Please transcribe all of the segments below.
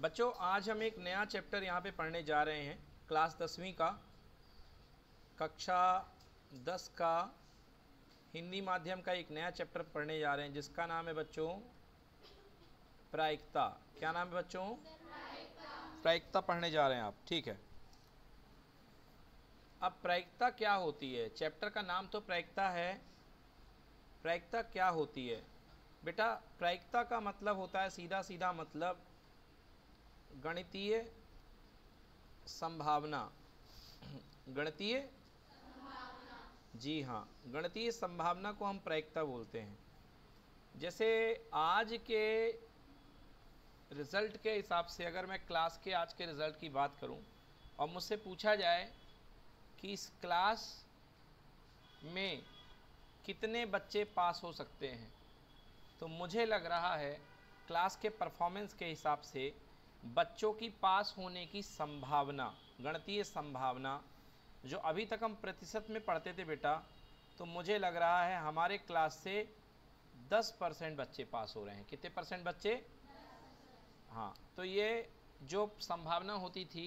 बच्चों आज हम एक नया चैप्टर यहाँ पे पढ़ने जा रहे हैं क्लास दसवीं का कक्षा दस का हिंदी माध्यम का एक नया चैप्टर पढ़ने जा रहे हैं जिसका नाम है बच्चों प्रायिकता क्या नाम है बच्चों प्रायिकता पढ़ने जा रहे हैं आप ठीक है अब प्रायिकता क्या होती है चैप्टर का नाम तो प्रायिकता है प्रायिकता क्या होती है बेटा प्रायिकता का मतलब होता है सीधा सीधा मतलब गणितीय संभावना गणितीय जी हाँ गणितीय संभावना को हम प्रायिकता बोलते हैं जैसे आज के रिज़ल्ट के हिसाब से अगर मैं क्लास के आज के रिज़ल्ट की बात करूं और मुझसे पूछा जाए कि इस क्लास में कितने बच्चे पास हो सकते हैं तो मुझे लग रहा है क्लास के परफॉर्मेंस के हिसाब से बच्चों की पास होने की संभावना गणतीय संभावना जो अभी तक हम प्रतिशत में पढ़ते थे बेटा तो मुझे लग रहा है हमारे क्लास से 10 परसेंट बच्चे पास हो रहे हैं कितने परसेंट बच्चे हाँ तो ये जो संभावना होती थी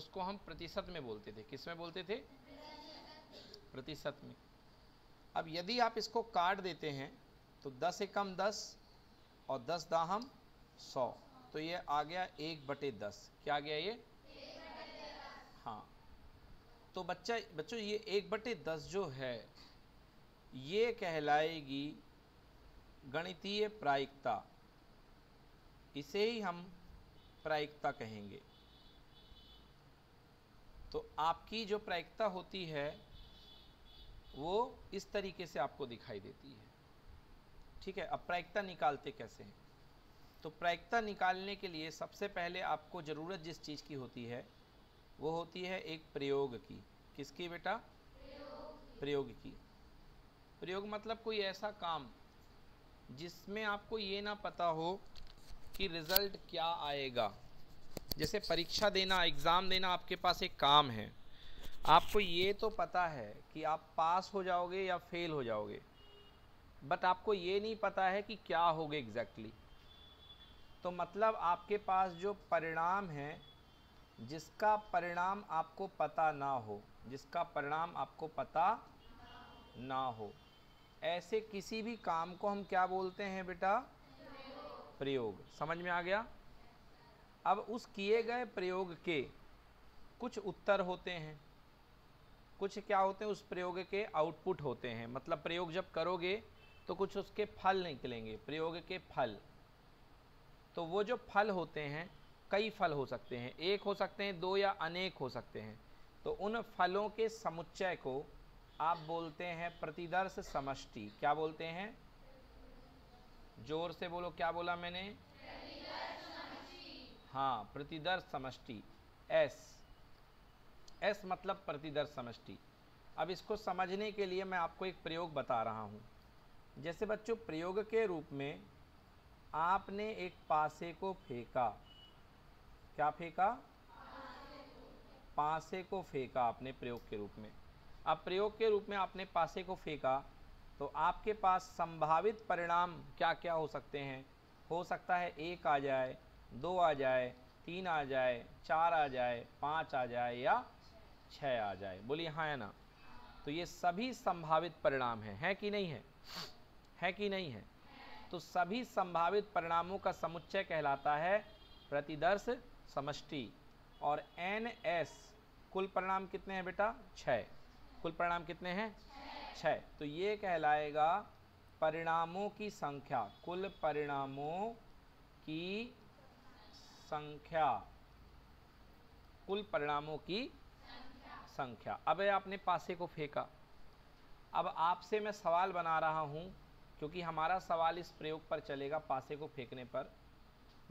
उसको हम प्रतिशत में बोलते थे किस में बोलते थे प्रतिशत में अब यदि आप इसको काट देते हैं तो 10 एकम 10 और 10 दाहम सौ तो ये आ गया एक बटे दस क्या आ गया ये हाँ तो बच्चा बच्चों ये एक बटे दस जो है ये कहलाएगी गणितीय प्रायिकता इसे ही हम प्रायिकता कहेंगे तो आपकी जो प्रायिकता होती है वो इस तरीके से आपको दिखाई देती है ठीक है अब प्रायिकता निकालते कैसे हैं तो प्रायिकता निकालने के लिए सबसे पहले आपको ज़रूरत जिस चीज़ की होती है वो होती है एक प्रयोग की किसकी बेटा प्रयोग की प्रयोग मतलब कोई ऐसा काम जिसमें आपको ये ना पता हो कि रिज़ल्ट क्या आएगा जैसे परीक्षा देना एग्ज़ाम देना आपके पास एक काम है आपको ये तो पता है कि आप पास हो जाओगे या फेल हो जाओगे बट आपको ये नहीं पता है कि क्या होगा एग्जैक्टली exactly. तो मतलब आपके पास जो परिणाम है जिसका परिणाम आपको पता ना हो जिसका परिणाम आपको पता ना हो ऐसे किसी भी काम को हम क्या बोलते हैं बेटा प्रयोग समझ में आ गया अब उस किए गए प्रयोग के कुछ उत्तर होते हैं कुछ क्या होते हैं उस प्रयोग के आउटपुट होते हैं मतलब प्रयोग जब करोगे तो कुछ उसके फल निकलेंगे प्रयोग के फल तो वो जो फल होते हैं कई फल हो सकते हैं एक हो सकते हैं दो या अनेक हो सकते हैं तो उन फलों के समुच्चय को आप बोलते हैं प्रतिदर्श समष्टि क्या बोलते हैं जोर से बोलो क्या बोला मैंने हाँ प्रतिदर्श समष्टि एस एस मतलब प्रतिदर्श समष्टि अब इसको समझने के लिए मैं आपको एक प्रयोग बता रहा हूँ जैसे बच्चों प्रयोग के रूप में आपने एक पासे को फेंका क्या फेंका पासे को फेंका आपने प्रयोग के रूप में अब प्रयोग के रूप में आपने पासे को फेंका तो आपके पास संभावित परिणाम क्या क्या हो सकते हैं हो सकता है एक आ जाए दो आ जाए तीन आ जाए चार आ जाए पाँच आ जाए या छः आ जाए बोलिए हाँ या ना तो ये सभी संभावित परिणाम हैं है कि नहीं है है कि नहीं है तो सभी संभावित परिणामों का समुच्चय कहलाता है प्रतिदर्श समष्टि और एन एस कुल परिणाम कितने हैं बेटा छः कुल परिणाम कितने हैं छः तो ये कहलाएगा परिणामों की संख्या कुल परिणामों की संख्या कुल परिणामों की संख्या अब आपने पासे को फेंका अब आपसे मैं सवाल बना रहा हूँ क्योंकि हमारा सवाल इस प्रयोग पर चलेगा पासे को फेंकने पर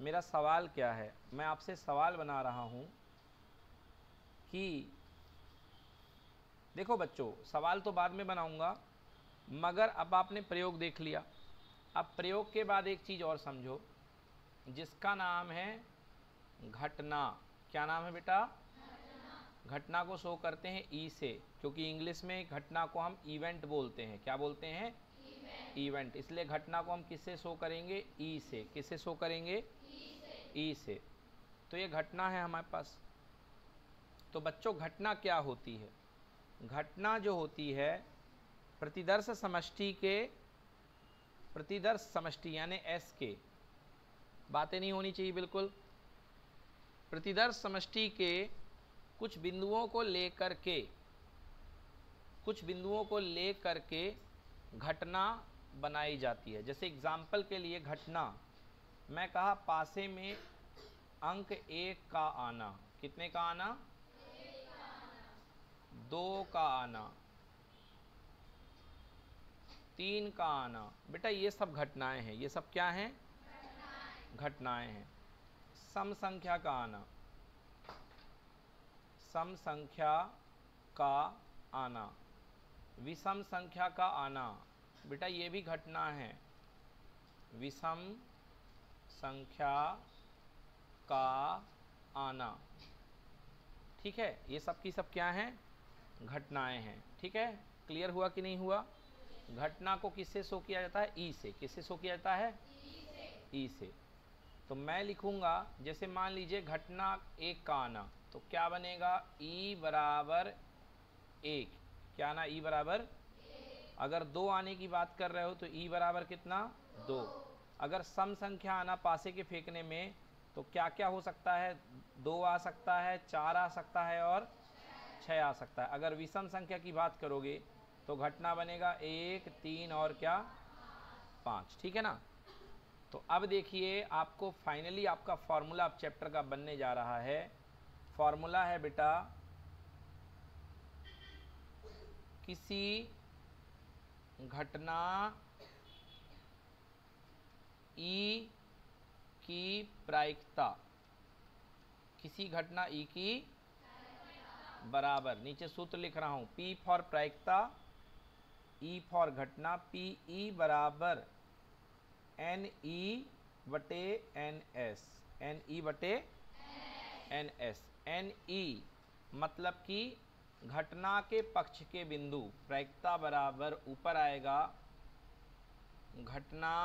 मेरा सवाल क्या है मैं आपसे सवाल बना रहा हूँ कि देखो बच्चों सवाल तो बाद में बनाऊँगा मगर अब आपने प्रयोग देख लिया अब प्रयोग के बाद एक चीज़ और समझो जिसका नाम है घटना क्या नाम है बेटा घटना को शो करते हैं ई से क्योंकि इंग्लिश में घटना को हम इवेंट बोलते हैं क्या बोलते हैं इवेंट इसलिए घटना को हम किससे शो करेंगे ई e से किससे शो करेंगे ई e से तो ये घटना है हमारे पास तो बच्चों घटना क्या होती है घटना जो होती है प्रतिदर्श समष्टि के प्रतिदर्श समष्टि यानी एस के बातें नहीं होनी चाहिए बिल्कुल प्रतिदर्श समष्टि के कुछ बिंदुओं को लेकर के कुछ बिंदुओं को लेकर के घटना बनाई जाती है जैसे एग्जाम्पल के लिए घटना मैं कहा पासे में अंक एक का आना कितने का आना, दो का आना तीन का आना बेटा ये सब घटनाएं हैं ये सब क्या हैं घटनाएं हैं सम संख्या का आना सम संख्या का आना विषम संख्या का आना बेटा ये भी घटना है विषम संख्या का आना ठीक है ये सब की सब क्या हैं घटनाएं हैं ठीक है क्लियर हुआ कि नहीं हुआ घटना को किससे शो किया जाता है ई e से किससे शो किया जाता है ई e से तो मैं लिखूंगा जैसे मान लीजिए घटना एक का आना तो क्या बनेगा ई e बराबर एक क्या आना ई e बराबर अगर दो आने की बात कर रहे हो तो ई e बराबर कितना दो अगर सम संख्या आना पासे के फेंकने में तो क्या क्या हो सकता है दो आ सकता है चार आ सकता है और छः आ सकता है अगर विषम संख्या की बात करोगे तो घटना बनेगा एक तीन और क्या पाँच ठीक है ना तो अब देखिए आपको फाइनली आपका फार्मूला अब चैप्टर का बनने जा रहा है फार्मूला है बेटा किसी घटना ई की प्रायिकता किसी घटना ई की बराबर नीचे सूत्र लिख रहा हूँ पी फॉर प्रायिकता ई e फॉर घटना पी ई e बराबर एन ई e बटे एन एस एन ई बटे एन एस एन ई मतलब कि घटना के पक्ष के बिंदु प्रायिकता बराबर ऊपर आएगा घटना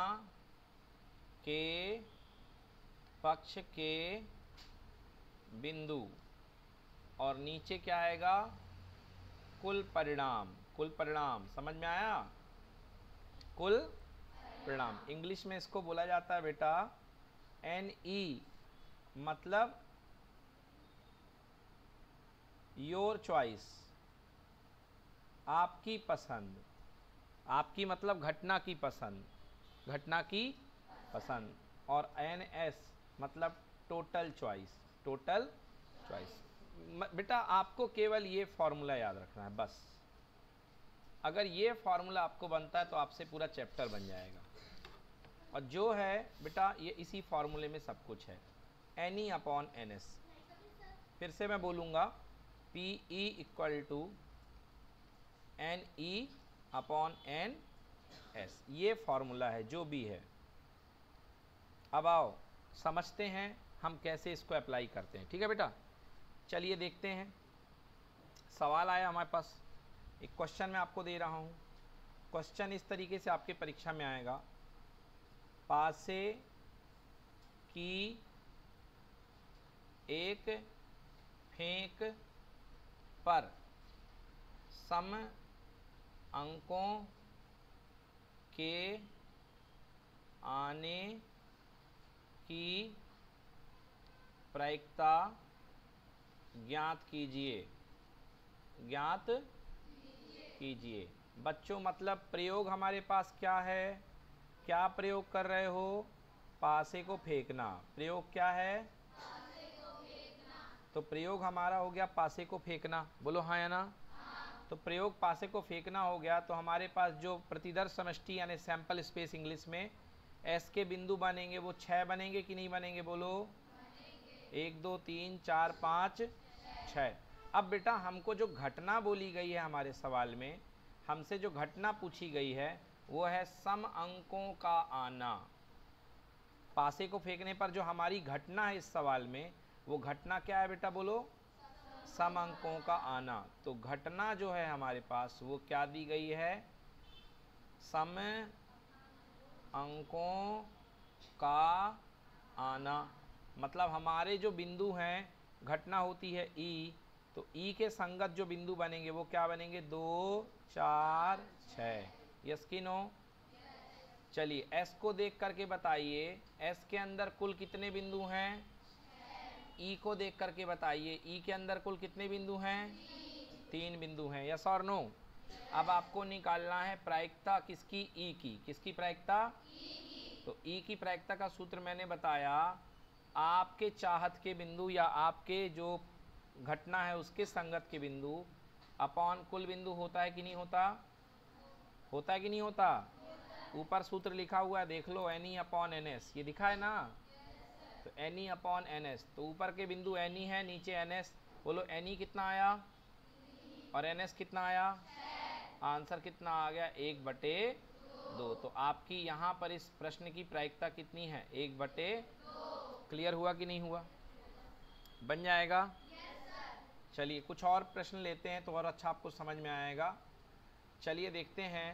के पक्ष के बिंदु और नीचे क्या आएगा कुल परिणाम कुल परिणाम समझ में आया कुल परिणाम इंग्लिश में इसको बोला जाता है बेटा एन ई e, मतलब योर चॉइस आपकी पसंद आपकी मतलब घटना की पसंद घटना की पसंद और एन एस मतलब टोटल चॉइस टोटल चॉइस बेटा आपको केवल ये फार्मूला याद रखना है बस अगर ये फार्मूला आपको बनता है तो आपसे पूरा चैप्टर बन जाएगा और जो है बेटा ये इसी फार्मूले में सब कुछ है एनी अपॉन एन एस फिर से मैं बोलूँगा P E equal to N E upon N S ये फार्मूला है जो भी है अब आओ समझते हैं हम कैसे इसको अप्लाई करते हैं ठीक है बेटा चलिए देखते हैं सवाल आया हमारे पास एक क्वेश्चन मैं आपको दे रहा हूँ क्वेश्चन इस तरीके से आपके परीक्षा में आएगा पासे की एक फेंक पर सम अंकों के आने की प्रायिकता ज्ञात कीजिए ज्ञात कीजिए बच्चों मतलब प्रयोग हमारे पास क्या है क्या प्रयोग कर रहे हो पासे को फेंकना प्रयोग क्या है तो प्रयोग हमारा हो गया पासे को फेंकना बोलो हाँ या ना तो प्रयोग पासे को फेंकना हो गया तो हमारे पास जो प्रतिदर्श समष्टि यानी सैंपल स्पेस इंग्लिश में एस के बिंदु बनेंगे वो छः बनेंगे कि नहीं बनेंगे बोलो बनेंगे। एक दो तीन चार पाँच छः अब बेटा हमको जो घटना बोली गई है हमारे सवाल में हमसे जो घटना पूछी गई है वो है सम अंकों का आना पासे को फेंकने पर जो हमारी घटना है इस सवाल में वो घटना क्या है बेटा बोलो सम अंकों का आना तो घटना जो है हमारे पास वो क्या दी गई है सम अंकों का आना मतलब हमारे जो बिंदु हैं घटना होती है ई e, तो ई e के संगत जो बिंदु बनेंगे वो क्या बनेंगे दो चार छः यस की नो चलिए एस को देख करके बताइए एस के अंदर कुल कितने बिंदु हैं ई को देख करके बताइए ई के अंदर कुल कितने बिंदु हैं तीन बिंदु हैं यस और नो अब आपको निकालना है प्रायिकता किसकी ई की किसकी प्रायिकता तो ई की प्रायिकता का सूत्र मैंने बताया आपके चाहत के बिंदु या आपके जो घटना है उसके संगत के बिंदु अपॉन कुल बिंदु होता है कि नहीं होता होता है कि नहीं होता ऊपर सूत्र लिखा हुआ है देख लो एनी अपॉन एन एस ये दिखा है ना तो N E upon N S तो ऊपर के बिंदु एन ई e है नीचे एन एस बोलो एन ई e कितना आया और एन एस कितना आया आंसर कितना आ गया एक बटे दो तो आपकी यहाँ पर इस प्रश्न की प्रायिकता कितनी है एक बटे क्लियर हुआ कि नहीं हुआ बन जाएगा yes, चलिए कुछ और प्रश्न लेते हैं तो और अच्छा आपको समझ में आएगा चलिए देखते हैं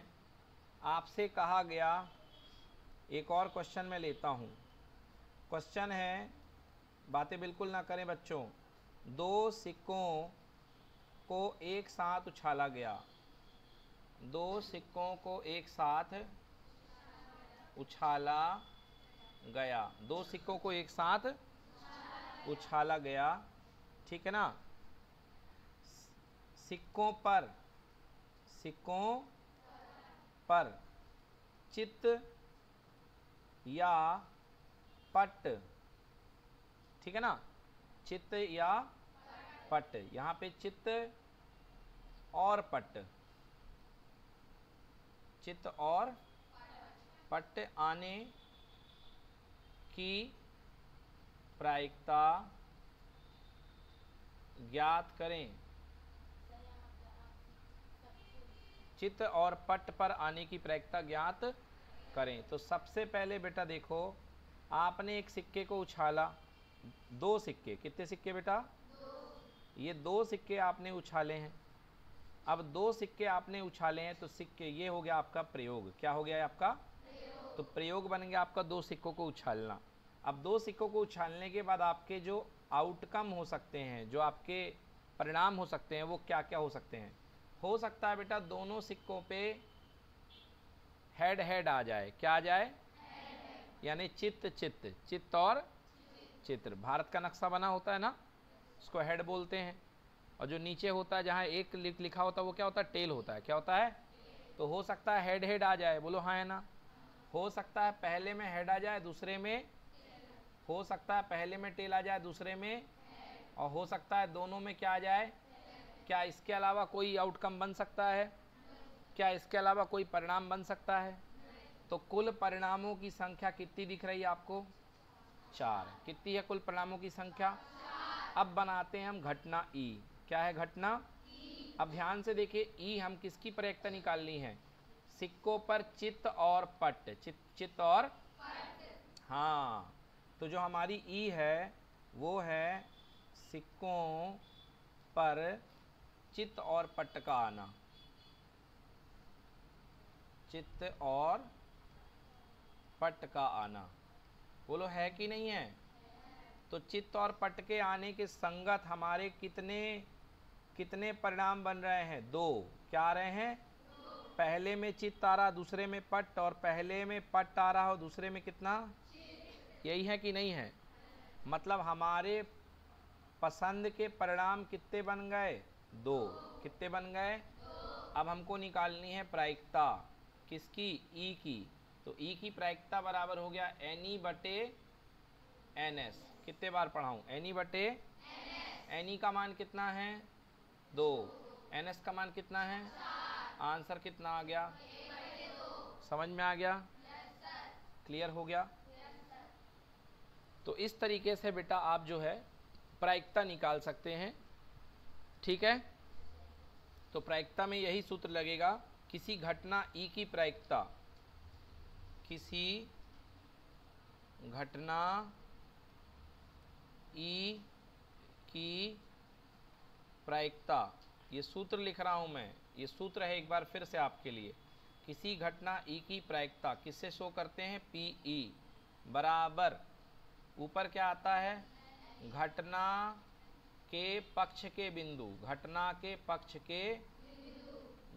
आपसे कहा गया एक और क्वेश्चन मैं लेता हूँ क्वेश्चन है बातें बिल्कुल ना करें बच्चों दो सिक्कों को एक साथ उछाला गया दो सिक्कों को एक साथ उछाला गया दो सिक्कों को एक साथ उछाला गया ठीक है ना सिक्कों पर सिक्कों पर चित्त या पट ठीक है ना चित्त या पट यहां पे चित्त और पट चित्त और पट आने की प्रायिकता ज्ञात करें चित्त और पट पर आने की प्रायिकता ज्ञात करें तो सबसे पहले बेटा देखो आपने एक सिक्के को उछाला दो सिक्के कितने सिक्के बेटा ये दो सिक्के आपने उछाले हैं अब दो सिक्के आपने उछाले हैं तो सिक्के ये हो गया आपका प्रयोग क्या हो गया है आपका तो प्रयोग बन गया आपका दो सिक्कों को उछालना अब दो सिक्कों को उछालने के बाद आपके जो आउटकम हो सकते हैं जो आपके परिणाम हो सकते हैं वो क्या क्या हो सकते हैं हो सकता है बेटा दोनों सिक्कों पे हेड हेड आ जाए क्या आ जाए यानी चित्त चित्त चित्त और चित्र भारत का नक्शा बना होता है ना उसको हेड बोलते हैं और जो नीचे होता है जहाँ एक लिख लिखा होता है वो क्या होता है टेल होता है क्या होता है तो हो सकता है हेड हेड आ जाए बोलो हाँ है ना हो सकता है पहले में हेड आ जाए दूसरे में हो सकता है पहले में टेल आ जाए दूसरे में और हो सकता है दोनों में क्या आ जाए क्या इसके अलावा कोई आउटकम बन सकता है क्या इसके अलावा कोई परिणाम बन सकता है तो कुल परिणामों की संख्या कितनी दिख रही है आपको चार कितनी है कुल परिणामों की संख्या अब बनाते हैं हम घटना ई e। क्या है घटना अब ध्यान से देखिए ई e हम किसकी प्रयक्ता निकालनी है सिक्कों पर चित्त और पट चित चित्त और हाँ तो जो हमारी ई e है वो है सिक्कों पर चित्त और पट का आना चित्त और पट का आना बोलो है कि नहीं है तो चित्त और पट के आने के संगत हमारे कितने कितने परिणाम बन रहे हैं दो क्या आ रहे हैं पहले में चित्त आ रहा दूसरे में पट और पहले में पट आ रहा हो दूसरे में कितना यही है कि नहीं है मतलब हमारे पसंद के परिणाम कितने बन गए दो कितने बन गए अब हमको निकालनी है प्रायिकता किसकी ई की तो ई e की प्रायिकता बराबर हो गया एन ई e बटे एन एस कितने बार पढ़ाऊँ एन ई e बटे एन ई का मान कितना है दो एन एस का मान कितना है आंसर कितना आ गया समझ में आ गया क्लियर हो गया तो इस तरीके से बेटा आप जो है प्रायिकता निकाल सकते हैं ठीक है तो प्रायिकता में यही सूत्र लगेगा किसी घटना ई की प्रायिकता किसी घटना ई की प्रायिकता ये सूत्र लिख रहा हूँ मैं ये सूत्र है एक बार फिर से आपके लिए किसी घटना ई की प्रायिकता किससे शो करते हैं पी ई बराबर ऊपर क्या आता है घटना के पक्ष के बिंदु घटना के पक्ष के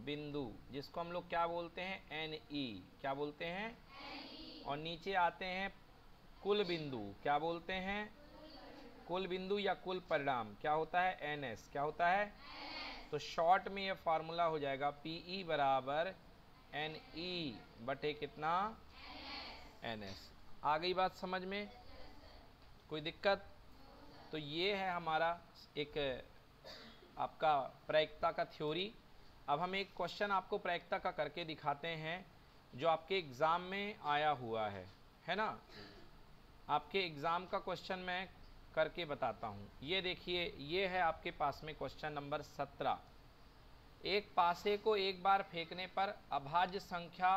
बिंदु जिसको हम लोग क्या बोलते हैं एन ई क्या बोलते हैं और नीचे आते हैं कुल बिंदु क्या बोलते हैं कुल बिंदु या कुल परिणाम क्या होता है एन एस क्या होता है NS. तो शॉर्ट में ये फार्मूला हो जाएगा पी ई बराबर एन ई बटे कितना एन एस आ गई बात समझ में कोई दिक्कत तो ये है हमारा एक आपका प्रायिकता का थ्योरी अब हम एक क्वेश्चन आपको प्रायिकता का करके दिखाते हैं जो आपके एग्ज़ाम में आया हुआ है है ना आपके एग्ज़ाम का क्वेश्चन मैं करके बताता हूँ ये देखिए ये है आपके पास में क्वेश्चन नंबर सत्रह एक पासे को एक बार फेंकने पर अभाज्य संख्या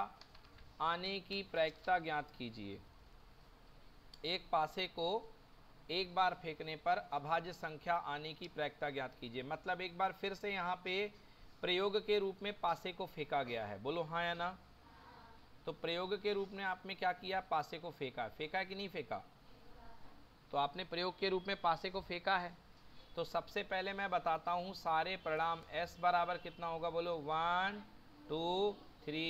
आने की प्रायिकता ज्ञात कीजिए एक पासे को एक बार फेंकने पर अभाज्य संख्या आने की प्रायिकता ज्ञात कीजिए मतलब एक बार फिर से यहाँ पे प्रयोग के रूप में पासे को फेंका गया है बोलो हाँ या ना तो प्रयोग के रूप में आपने क्या किया पासे को फेंका फेंका कि नहीं फेंका तो आपने प्रयोग के रूप में पासे को फेंका है तो सबसे पहले मैं बताता हूँ सारे परिणाम एस बराबर कितना होगा बोलो one two three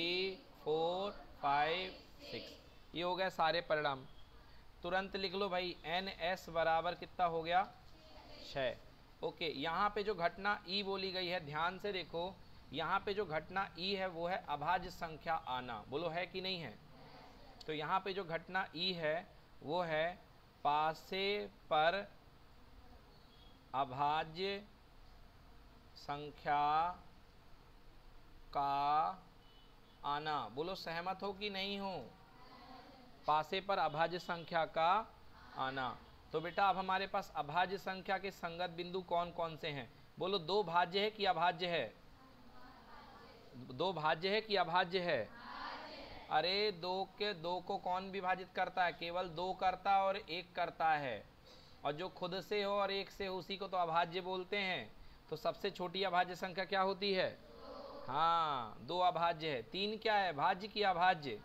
four five six ये हो गया सारे परिणाम तुरंत लिख लो भाई एन एस बराबर कितना हो गया छः ओके यहाँ पे जो घटना ई e बोली गई है ध्यान से देखो यहाँ पे जो घटना ई है वो है अभाज्य संख्या आना बोलो है कि नहीं है तो यहाँ पे जो घटना ई है वो है पासे पर अभाज्य संख्या का आना बोलो सहमत हो कि नहीं हो पासे पर अभाज्य संख्या का आना तो बेटा अब हमारे पास अभाज्य संख्या के संगत बिंदु कौन कौन से हैं बोलो दो भाज्य है कि अभाज्य है दो भाज्य है कि अभाज्य है अरे दो के दो को कौन विभाजित करता है केवल दो करता और एक करता है और जो खुद से हो और एक से हो उसी को तो अभाज्य बोलते हैं तो सबसे छोटी अभाज्य संख्या क्या होती है हाँ दो अभाज्य है तीन क्या है भाज्य की अभाज्य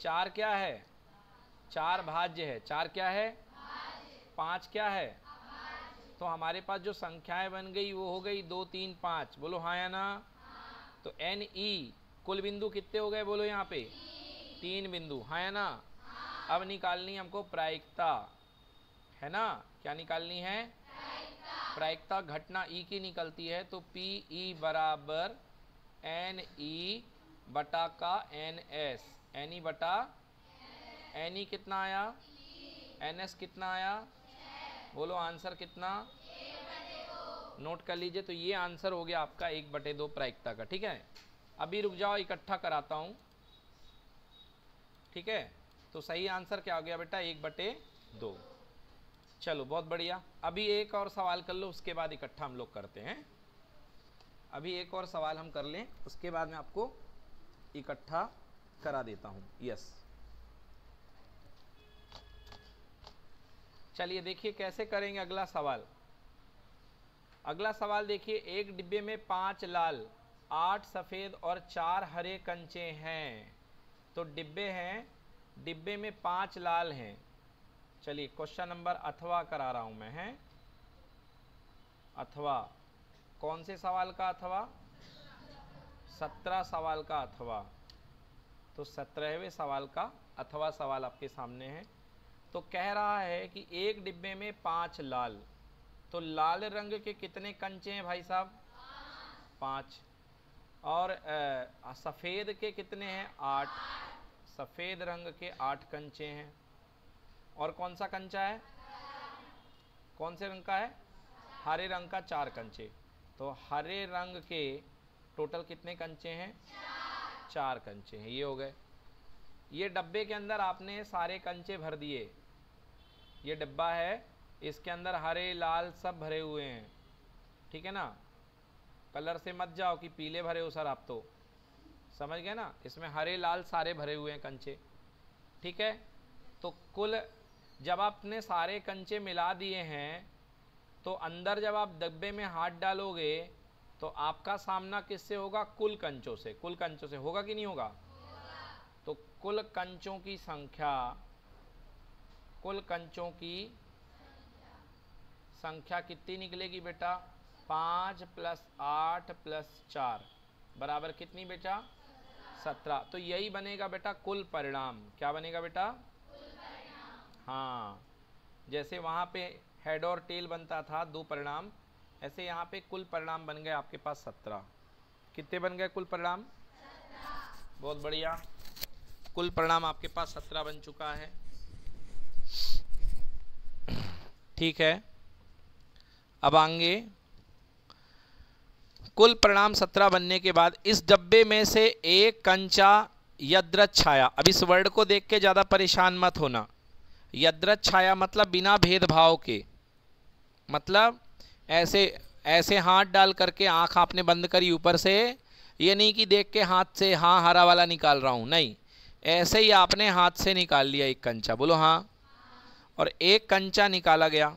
चार क्या है चार भाज्य है चार क्या है पाँच क्या है तो हमारे पास जो संख्याएं बन गई वो हो गई दो तीन पाँच बोलो हाँ या ना तो एन ई e, कुल बिंदु कितने हो गए बोलो यहाँ पे तीन बिंदु हाँ है ना हाँ। अब निकालनी हमको प्रायिकता है ना क्या निकालनी है प्रायिकता घटना ई e की निकलती है तो पी ई e बराबर एन ई बटा का एन एस एन ई बटा एन ई कितना आया एन एस कितना आया बोलो आंसर कितना नोट कर लीजिए तो ये आंसर हो गया आपका एक बटे दो प्रायिकता का ठीक है अभी रुक जाओ इकट्ठा कराता हूँ ठीक है तो सही आंसर क्या हो गया बेटा एक बटे दो चलो बहुत बढ़िया अभी एक और सवाल कर लो उसके बाद इकट्ठा हम लोग करते हैं अभी एक और सवाल हम कर लें उसके बाद मैं आपको इकट्ठा करा देता हूँ यस चलिए देखिए कैसे करेंगे अगला सवाल अगला सवाल देखिए एक डिब्बे में पाँच लाल आठ सफ़ेद और चार हरे कंचे हैं तो डिब्बे हैं डिब्बे में पाँच लाल हैं चलिए क्वेश्चन नंबर अथवा करा रहा हूँ मैं हैं अथवा कौन से सवाल का अथवा सत्रह सवाल का अथवा तो सत्रहवें सवाल का अथवा सवाल आपके सामने है तो कह रहा है कि एक डिब्बे में पाँच लाल तो लाल रंग के कितने कंचे हैं भाई साहब पाँच और सफ़ेद के कितने हैं आठ सफ़ेद रंग के आठ कंचे हैं और कौन सा कंचा है कौन से रंग का है हरे रंग का चार कंचे तो हरे रंग के टोटल कितने कंचे हैं चार कंचे हैं ये हो गए ये डब्बे के अंदर आपने सारे कंचे भर दिए ये डब्बा है इसके अंदर हरे लाल सब भरे हुए हैं ठीक है ना कलर से मत जाओ कि पीले भरे हो सर आप तो समझ गए ना इसमें हरे लाल सारे भरे हुए हैं कंचे ठीक है तो कुल जब आपने सारे कंचे मिला दिए हैं तो अंदर जब आप डब्बे में हाथ डालोगे तो आपका सामना किससे होगा कुल कंचों से कुल कंचों से होगा कि नहीं होगा तो कुल कंचों की संख्या कुल कंचों की संख्या कितनी निकलेगी बेटा पाँच प्लस आठ प्लस चार बराबर कितनी बेटा सत्रह तो यही बनेगा बेटा कुल परिणाम क्या बनेगा बेटा हाँ जैसे वहाँ पे हेड और टेल बनता था दो परिणाम ऐसे यहाँ पे कुल परिणाम बन गए आपके पास सत्रह कितने बन गए कुल परिणाम बहुत बढ़िया कुल परिणाम आपके पास सत्रह बन चुका है ठीक है अब आगे कुल परिणाम सत्रह बनने के बाद इस डब्बे में से एक कंचा यद्रत छाया अब इस वर्ड को देख के ज़्यादा परेशान मत होना यद्रत छाया मतलब बिना भेदभाव के मतलब ऐसे ऐसे हाथ डाल करके आँख आपने बंद करी ऊपर से ये नहीं कि देख के हाथ से हाँ हरा वाला निकाल रहा हूँ नहीं ऐसे ही आपने हाथ से निकाल लिया एक कंचा बोलो हाँ और एक कंचा निकाला गया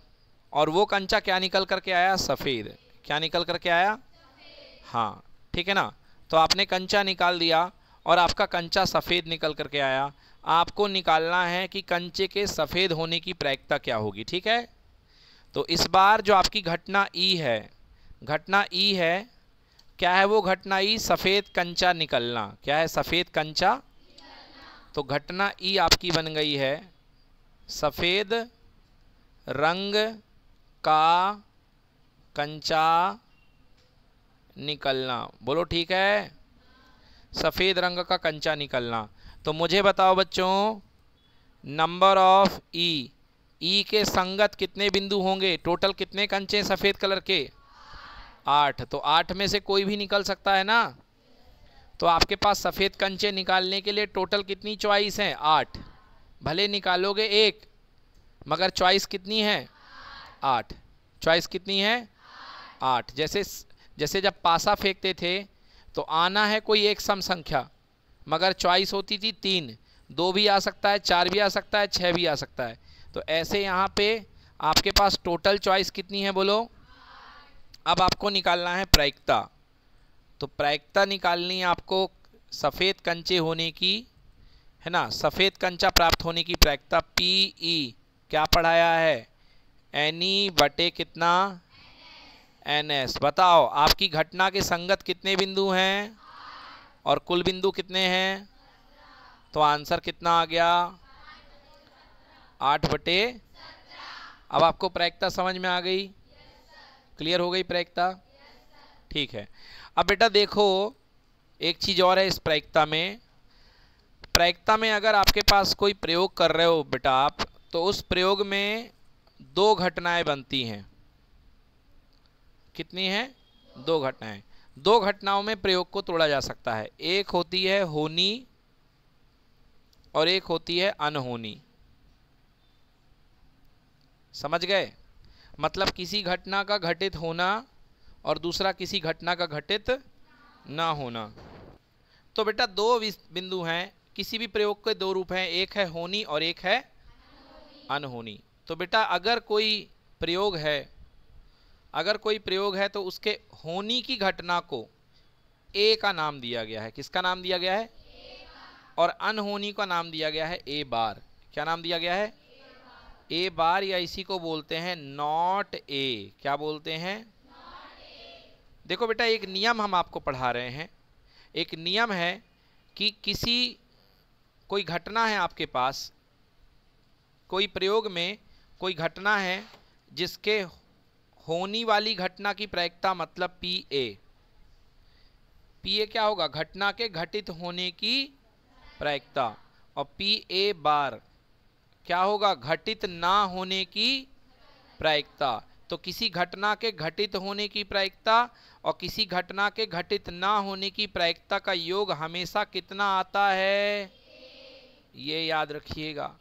और वो कंचा क्या निकल करके आया सफ़ेद क्या निकल करके आया हाँ ठीक है ना तो आपने कंचा निकाल दिया और आपका कंचा सफ़ेद निकल करके आया आपको निकालना है कि कंचे के सफ़ेद होने की प्रायिकता क्या होगी ठीक है तो इस बार जो आपकी घटना ई है घटना ई है क्या है वो घटना ई सफ़ेद कंचा निकलना क्या है सफ़ेद कंचा तो घटना ई आपकी बन गई है सफ़ेद रंग का कंचा निकलना बोलो ठीक है सफ़ेद रंग का कंचा निकलना तो मुझे बताओ बच्चों नंबर ऑफ ई ई के संगत कितने बिंदु होंगे टोटल कितने कंचे सफ़ेद कलर के आठ तो आठ में से कोई भी निकल सकता है ना तो आपके पास सफ़ेद कंचे निकालने के लिए टोटल कितनी चॉइस हैं आठ भले निकालोगे एक मगर चॉइस कितनी है आठ चॉइस कितनी है आठ जैसे जैसे जब पासा फेंकते थे तो आना है कोई एक सम संख्या मगर चॉइस होती थी तीन दो भी आ सकता है चार भी आ सकता है छः भी आ सकता है तो ऐसे यहाँ पे आपके पास टोटल चॉइस कितनी है बोलो अब आपको निकालना है प्रायिकता तो प्रायिकता निकालनी है आपको सफ़ेद कंचे होने की है ना सफ़ेद कंचा प्राप्त होने की प्रायिकता पी ई e। क्या पढ़ाया है एनी बटे कितना एन एस बताओ आपकी घटना के संगत कितने बिंदु हैं और कुल बिंदु कितने हैं तो आंसर कितना आ गया आठ बटे अब आपको प्रैक्ता समझ में आ गई क्लियर हो गई प्रैक्ता ठीक है अब बेटा देखो एक चीज़ और है इस प्रयक्ता में प्रैक्ता में अगर आपके पास कोई प्रयोग कर रहे हो बेटा आप तो उस प्रयोग में दो घटनाएं बनती हैं कितनी हैं दो घटनाएं दो घटनाओं में प्रयोग को तोड़ा जा सकता है एक होती है होनी और एक होती है अनहोनी समझ गए मतलब किसी घटना का घटित होना और दूसरा किसी घटना का घटित ना होना तो बेटा दो बिंदु हैं किसी भी प्रयोग के दो रूप हैं एक है होनी और एक है अनहोनी तो बेटा अगर कोई प्रयोग है अगर कोई प्रयोग है तो उसके होनी की घटना को ए का नाम दिया गया है किसका नाम दिया गया है और अनहोनी का नाम दिया गया है ए बार क्या नाम दिया गया है ए बार या इसी को बोलते हैं नॉट ए क्या बोलते हैं देखो बेटा एक नियम हम आपको पढ़ा रहे हैं एक नियम है कि किसी कोई घटना है आपके पास कोई प्रयोग में कोई घटना है जिसके होने वाली घटना की प्रायिकता मतलब पी ए पी ए क्या होगा घटना के घटित होने की प्रायिकता और पी ए बार क्या होगा घटित ना होने की प्रायिकता तो किसी घटना के घटित होने की प्रायिकता और किसी घटना के घटित ना होने की प्रायिकता का योग हमेशा कितना आता है ये याद रखिएगा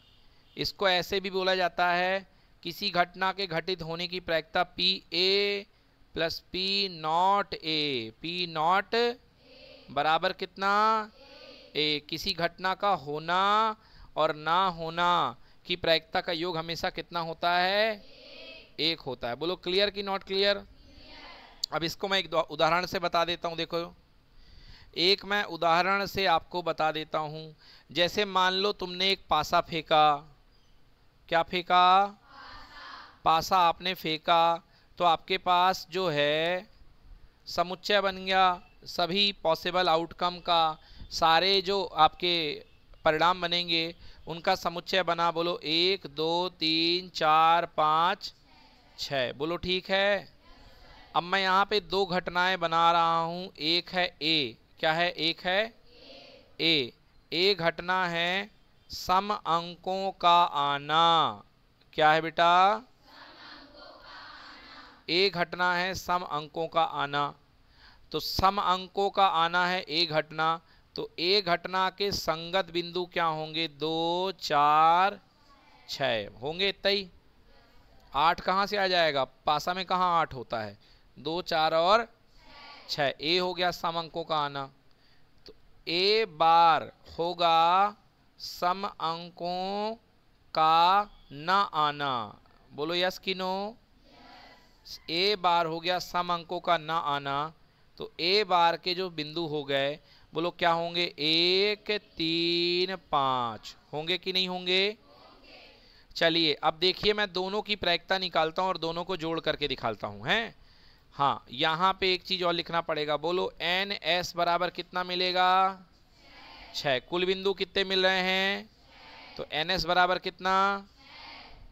इसको ऐसे भी बोला जाता है किसी घटना के घटित होने की प्रायिकता P A plus P not A P not बराबर कितना ए किसी घटना का होना और ना होना की प्रायिकता का योग हमेशा कितना होता है एक होता है बोलो क्लियर की नॉट क्लियर अब इसको मैं एक उदाहरण से बता देता हूँ देखो एक मैं उदाहरण से आपको बता देता हूँ जैसे मान लो तुमने एक पासा फेंका क्या फेंका पासा आपने फेंका तो आपके पास जो है समुच्चय बन गया सभी पॉसिबल आउटकम का सारे जो आपके परिणाम बनेंगे उनका समुच्चय बना बोलो एक दो तीन चार पाँच छः बोलो ठीक है अब मैं यहाँ पे दो घटनाएं बना रहा हूँ एक है ए क्या है एक है ए ए घटना है सम अंकों का आना क्या है बेटा ए घटना है सम अंकों का आना तो सम अंकों का आना है ए घटना तो ए घटना के संगत बिंदु क्या होंगे दो चार छ होंगे तई आठ कहाँ से आ जाएगा पासा में कहाँ आठ होता है दो चार और छ ए हो गया सम अंकों का आना तो ए बार होगा सम अंकों का न आना बोलो यस कि नो ए बार हो गया सम अंकों का ना आना तो ए बार के जो बिंदु हो गए बोलो क्या होंगे एक तीन पाँच होंगे कि नहीं होंगे चलिए अब देखिए मैं दोनों की प्रायिकता निकालता हूँ और दोनों को जोड़ करके दिखाता हूँ हैं हाँ यहाँ पे एक चीज़ और लिखना पड़ेगा बोलो एन एस बराबर कितना मिलेगा छः कुल बिंदु कितने मिल रहे हैं तो एन एस बराबर कितना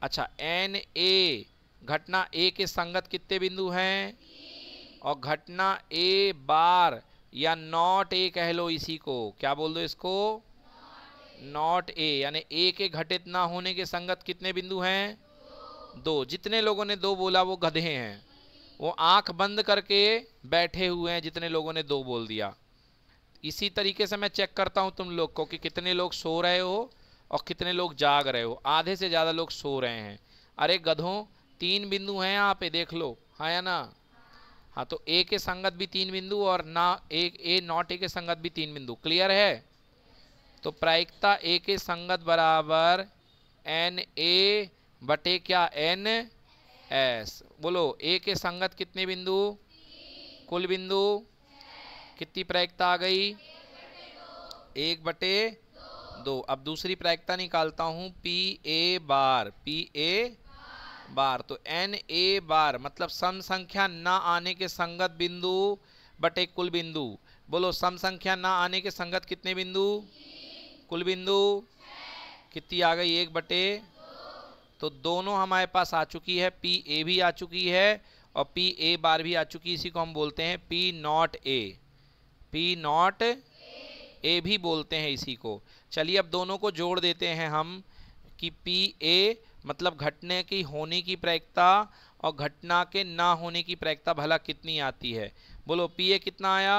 अच्छा एन ए घटना ए के संगत कितने बिंदु हैं और घटना ए बार या नॉट ए कह लो इसी को क्या बोल दो इसको नॉट ए यानी ए के घटित ना होने के संगत कितने बिंदु हैं दो जितने लोगों ने दो बोला वो गधे हैं वो आंख बंद करके बैठे हुए हैं जितने लोगों ने दो बोल दिया इसी तरीके से मैं चेक करता हूँ तुम लोग को कि कितने लोग सो रहे हो और कितने लोग जाग रहे हो आधे से ज़्यादा लोग सो रहे हैं अरे गधों तीन बिंदु हैं यहाँ पे देख लो हाँ या ना हाँ तो ए के संगत भी तीन बिंदु और ना ए ए नॉट ए के संगत भी तीन बिंदु क्लियर है तो प्रायिकता ए के संगत बराबर एन ए बटे क्या एन एस बोलो ए के संगत कितने बिंदु कुल बिंदु कितनी प्रायिकता आ गई एक बटे दो अब दूसरी प्रायिकता निकालता हूं P A bar P A बार तो एन ए बार मतलब सम संख्या ना आने के संगत बिंदु बटे कुल बिंदु बोलो सम संख्या ना आने के संगत कितने बिंदु कुल बिंदु कितनी आ गई एक बटे तो दोनों हमारे पास आ चुकी है पी ए भी आ चुकी है और पी ए बार भी आ चुकी इसी को हम बोलते हैं P not A P not A भी बोलते हैं इसी को चलिए अब दोनों को जोड़ देते हैं हम कि पी ए मतलब घटने की होने की प्रायिकता और घटना के ना होने की प्रायिकता भला कितनी आती है बोलो पी ए कितना आया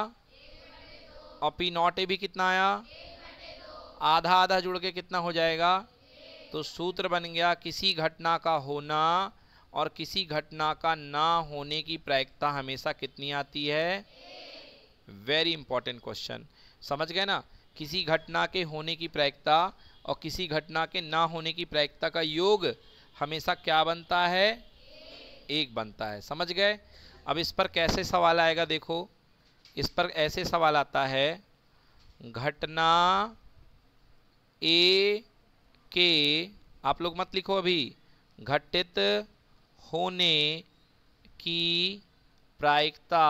और पी नॉट ए भी कितना आया आधा आधा जुड़ के कितना हो जाएगा तो सूत्र बन गया किसी घटना का होना और किसी घटना का ना होने की प्रायिकता हमेशा कितनी आती है वेरी इंपॉर्टेंट क्वेश्चन समझ गए ना किसी घटना के होने की प्रायिकता और किसी घटना के ना होने की प्रायिकता का योग हमेशा क्या बनता है एक बनता है समझ गए अब इस पर कैसे सवाल आएगा देखो इस पर ऐसे सवाल आता है घटना ए के आप लोग मत लिखो अभी घटित होने की प्रायिकता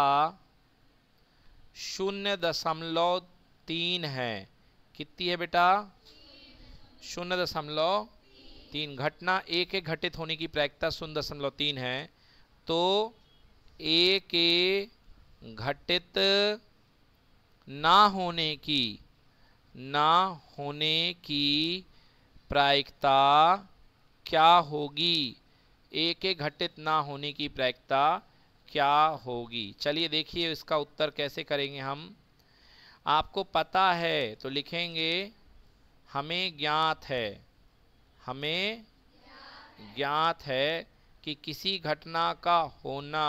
शून्य दशमलव तीन है कितनी है बेटा शून्य दशमलव तीन घटना ए के घटित होने की प्रायिकता शून्य दशमलव तीन है तो ए के घटित ना होने की ना होने की प्रायिकता क्या होगी ए के घटित ना होने की प्रायिकता क्या होगी चलिए देखिए इसका उत्तर कैसे करेंगे हम आपको पता है तो लिखेंगे हमें ज्ञात है हमें ज्ञात है कि किसी घटना का होना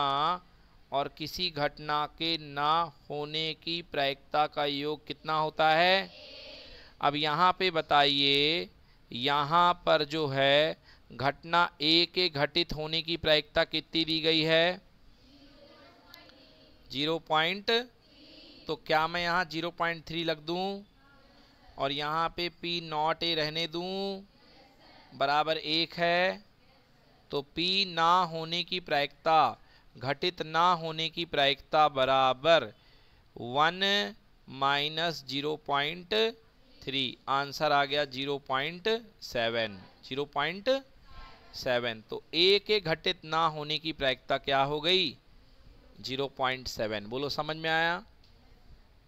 और किसी घटना के ना होने की प्रायिकता का योग कितना होता है अब यहाँ पे बताइए यहाँ पर जो है घटना ए के घटित होने की प्रायिकता कितनी दी गई है जीरो पॉइंट तो क्या मैं यहाँ जीरो पॉइंट थ्री लग दूँ और यहाँ पे पी नॉट ए रहने दूँ बराबर एक है तो पी ना होने की प्रायिकता घटित ना होने की प्रायिकता बराबर one minus zero point three answer आ गया zero point seven zero point seven तो ए के घटित ना होने की प्रायिकता क्या हो गई जीरो पॉइंट सेवन बोलो समझ में आया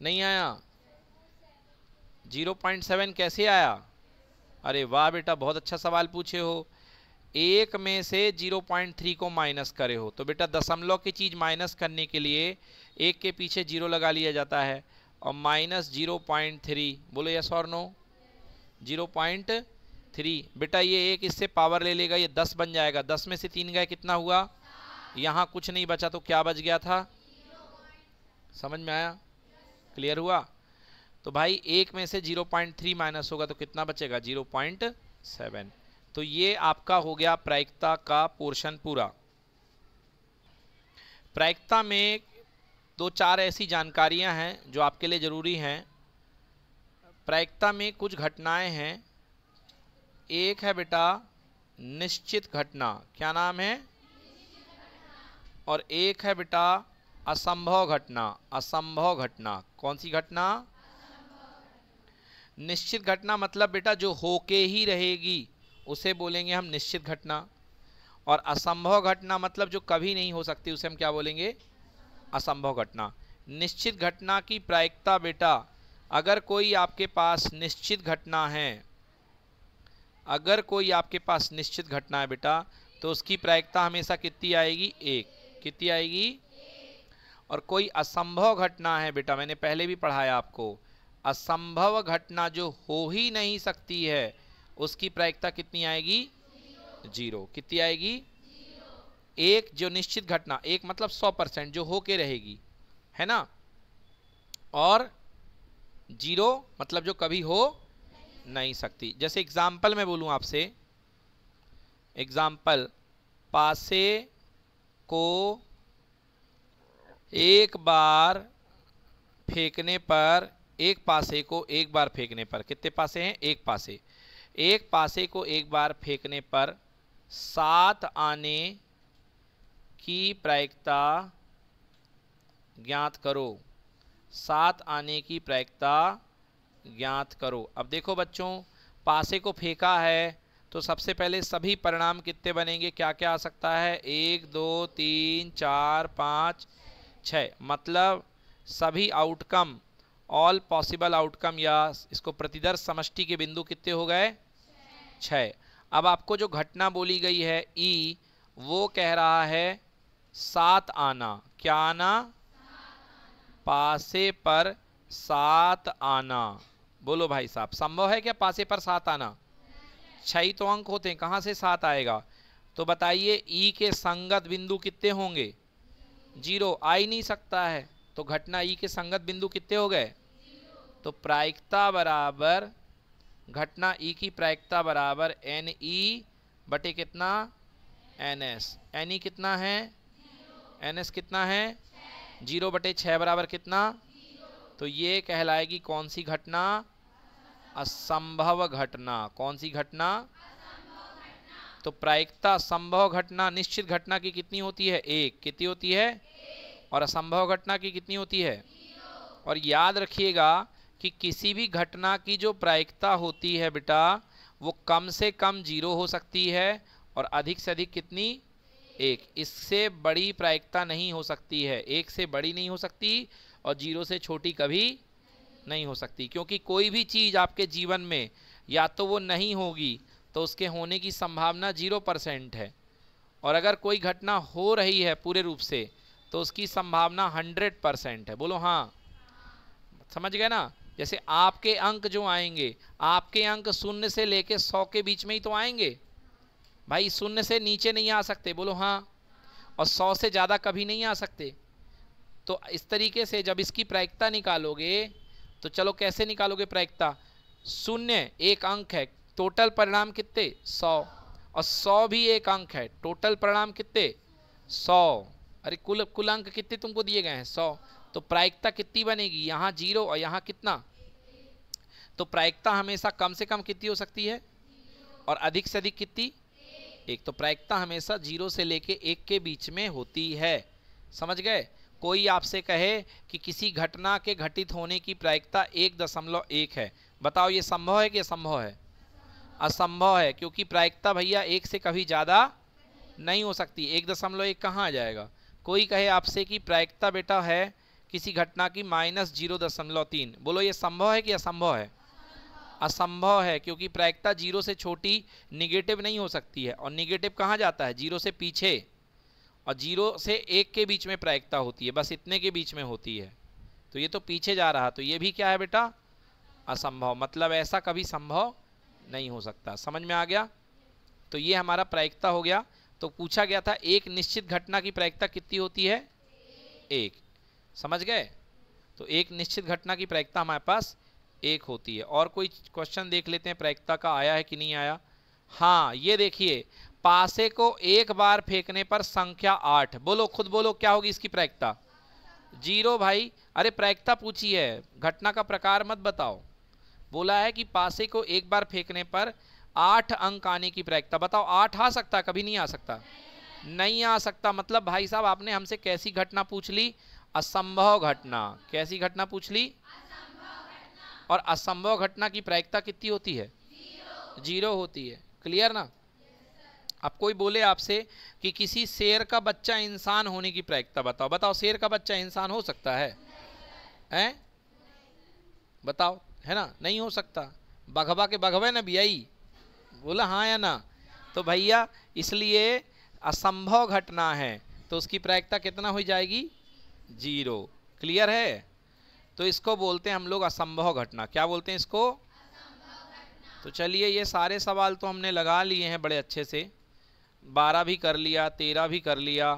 नहीं आया जीरो पॉइंट सेवन कैसे आया अरे वाह बेटा बहुत अच्छा सवाल पूछे हो एक में से जीरो पॉइंट थ्री को माइनस करे हो तो बेटा दशमलव की चीज़ माइनस करने के लिए एक के पीछे जीरो लगा लिया जाता है और माइनस जीरो पॉइंट थ्री बोलो यस और नो जीरो पॉइंट थ्री बेटा ये एक इससे पावर ले लेगा ये दस बन जाएगा दस में से तीन गए कितना हुआ यहाँ कुछ नहीं बचा तो क्या बच गया था समझ में आया क्लियर हुआ तो भाई एक में से 0.3 माइनस होगा तो कितना बचेगा 0.7 तो ये आपका हो गया प्रायिकता का पोर्शन पूरा प्रायिकता में दो चार ऐसी जानकारियां हैं जो आपके लिए ज़रूरी हैं प्रायिकता में कुछ घटनाएं हैं एक है बेटा निश्चित घटना क्या नाम है और एक है बेटा असंभव घटना असंभव घटना कौन सी घटना निश्चित घटना मतलब बेटा जो होके ही रहेगी उसे बोलेंगे हम निश्चित घटना और असंभव घटना मतलब जो कभी नहीं हो सकती उसे हम क्या बोलेंगे असंभव घटना निश्चित घटना की प्रायिकता बेटा अगर कोई आपके पास निश्चित घटना है अगर कोई आपके पास निश्चित घटना है बेटा तो उसकी प्रायिकता हमेशा कितनी आएगी एक कितनी आएगी और कोई असंभव घटना है बेटा मैंने पहले भी पढ़ाया आपको असंभव घटना जो हो ही नहीं सकती है उसकी प्रायिकता कितनी आएगी जीरो कितनी आएगी एक जो निश्चित घटना एक मतलब सौ परसेंट जो होके रहेगी है ना और जीरो मतलब जो कभी हो नहीं सकती जैसे एग्जाम्पल मैं बोलूँ आपसे एग्जाम्पल पासे को एक बार फेंकने पर एक पासे को एक बार फेंकने पर कितने पासे हैं एक पासे एक पासे को एक बार फेंकने पर सात आने की प्रायिकता ज्ञात करो सात आने की प्रायिकता ज्ञात करो अब देखो बच्चों पासे को फेंका है तो सबसे पहले सभी परिणाम कितने बनेंगे क्या क्या आ सकता है एक दो तीन चार पाँच छः मतलब सभी आउटकम ऑल पॉसिबल आउटकम या इसको प्रतिदर्श समष्टि के बिंदु कितने हो गए छः अब आपको जो घटना बोली गई है ई e, वो कह रहा है सात आना क्या आना पासे पर सात आना बोलो भाई साहब संभव है क्या पासे पर सात आना छई तो अंक होते हैं कहाँ से सात आएगा तो बताइए ई के संगत बिंदु कितने होंगे जीरो आ ही नहीं सकता है तो घटना ई के संगत बिंदु कितने हो गए तो प्रायिकता बराबर घटना ई की प्रायिकता बराबर एन ई बटे कितना एन एस एन ई कितना है एन एस कितना है जीरो बटे छः बराबर कितना तो ये कहलाएगी कौन सी घटना असंभव घटना कौन सी घटना तो प्रायिकता संभव घटना निश्चित घटना की कितनी होती है एक कितनी होती है और असंभव घटना की कितनी होती है और याद रखिएगा कि किसी भी घटना की जो प्रायिकता होती है बेटा वो कम से कम जीरो हो सकती है और अधिक से अधिक कितनी एक इससे बड़ी प्रायिकता नहीं हो सकती है एक से बड़ी नहीं हो सकती और जीरो से छोटी कभी नहीं हो सकती क्योंकि कोई भी चीज़ आपके जीवन में या तो वो नहीं होगी तो उसके होने की संभावना जीरो परसेंट है और अगर कोई घटना हो रही है पूरे रूप से तो उसकी संभावना हंड्रेड परसेंट है बोलो हाँ समझ गए ना जैसे आपके अंक जो आएंगे आपके अंक शून्य से लेके सौ के बीच में ही तो आएंगे भाई शून्य से नीचे नहीं आ सकते बोलो हाँ और सौ से ज़्यादा कभी नहीं आ सकते तो इस तरीके से जब इसकी प्रायिकता निकालोगे तो चलो कैसे निकालोगे प्रायिकता शून्य एक अंक है टोटल परिणाम कितने सौ और सौ भी एक अंक है टोटल परिणाम कितने सौ अरे कुल कुल अंक कितने तुमको दिए गए हैं सौ तो प्रायिकता कितनी बनेगी यहाँ जीरो और यहाँ कितना तो प्रायिकता हमेशा कम से कम कितनी हो सकती है और अधिक से अधिक कितनी एक तो प्रायिकता हमेशा जीरो से लेके एक के बीच में होती है समझ गए कोई आपसे कहे कि किसी घटना के घटित होने की प्रायिकता एक दशमलव एक है बताओ ये संभव है कि असंभव है असंभव है क्योंकि प्रायिकता भैया एक से कभी ज़्यादा नहीं हो सकती एक दशमलव एक कहाँ आ जाएगा कोई कहे आपसे कि प्रायिकता बेटा है किसी घटना की माइनस जीरो दशमलव तीन बोलो ये संभव है कि असंभव है असंभव है क्योंकि प्रायिकता जीरो से छोटी निगेटिव नहीं हो सकती है और निगेटिव कहाँ जाता है जीरो से पीछे और जीरो से एक के बीच में प्रायिकता होती है बस इतने के बीच में होती है तो ये तो पीछे जा रहा तो ये भी क्या है बेटा असंभव मतलब ऐसा कभी संभव नहीं हो सकता समझ में आ गया तो ये हमारा प्रायिकता हो गया तो पूछा गया था एक निश्चित घटना की प्रायिकता कितनी होती है एक समझ गए तो एक निश्चित घटना की प्रायिकता हमारे पास एक होती है और कोई क्वेश्चन देख लेते हैं प्रायिकता का आया है कि नहीं आया हाँ ये देखिए पासे को एक बार फेंकने पर संख्या आठ बोलो खुद बोलो क्या होगी इसकी प्रायिकता जीरो भाई अरे प्रायिकता पूछी है घटना का प्रकार मत बताओ बोला है कि पासे को एक बार फेंकने पर आठ अंक आने की प्रायिकता बताओ आठ आ सकता कभी नहीं आ सकता नहीं आ सकता मतलब भाई साहब आपने हमसे कैसी घटना पूछ ली असंभव घटना कैसी घटना पूछ ली और असंभव घटना की प्रायिकता कितनी होती है जीरो होती है क्लियर ना अब कोई बोले आपसे कि किसी शेर का बच्चा इंसान होने की प्रायिकता बताओ बताओ शेर का बच्चा इंसान हो सकता है हैं बताओ है ना नहीं हो सकता बघबा के बघबे ना आई बोला हाँ या ना तो भैया इसलिए असंभव घटना है तो उसकी प्रायिकता कितना हो जाएगी जीरो क्लियर है तो इसको बोलते हैं हम लोग असंभव घटना क्या बोलते हैं इसको तो चलिए ये सारे सवाल तो हमने लगा लिए हैं बड़े अच्छे से बारह भी कर लिया तेरह भी कर लिया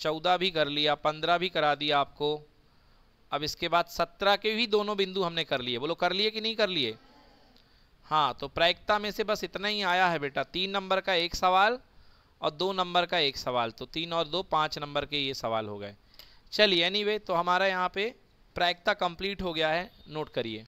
चौदह भी कर लिया पंद्रह भी करा दिया आपको अब इसके बाद सत्रह के भी दोनों बिंदु हमने कर लिए बोलो कर लिए कि नहीं कर लिए हाँ तो प्रायिकता में से बस इतना ही आया है बेटा तीन नंबर का एक सवाल और दो नंबर का एक सवाल तो तीन और दो पाँच नंबर के ये सवाल हो गए चलिए एनीवे anyway, तो हमारा यहाँ पे प्रायिकता कंप्लीट हो गया है नोट करिए